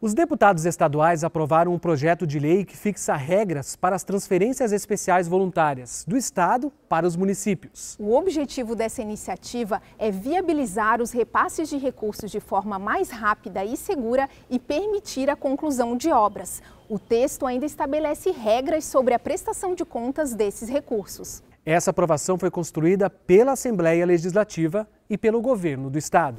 Os deputados estaduais aprovaram um projeto de lei que fixa regras para as transferências especiais voluntárias do Estado para os municípios. O objetivo dessa iniciativa é viabilizar os repasses de recursos de forma mais rápida e segura e permitir a conclusão de obras. O texto ainda estabelece regras sobre a prestação de contas desses recursos. Essa aprovação foi construída pela Assembleia Legislativa e pelo governo do Estado.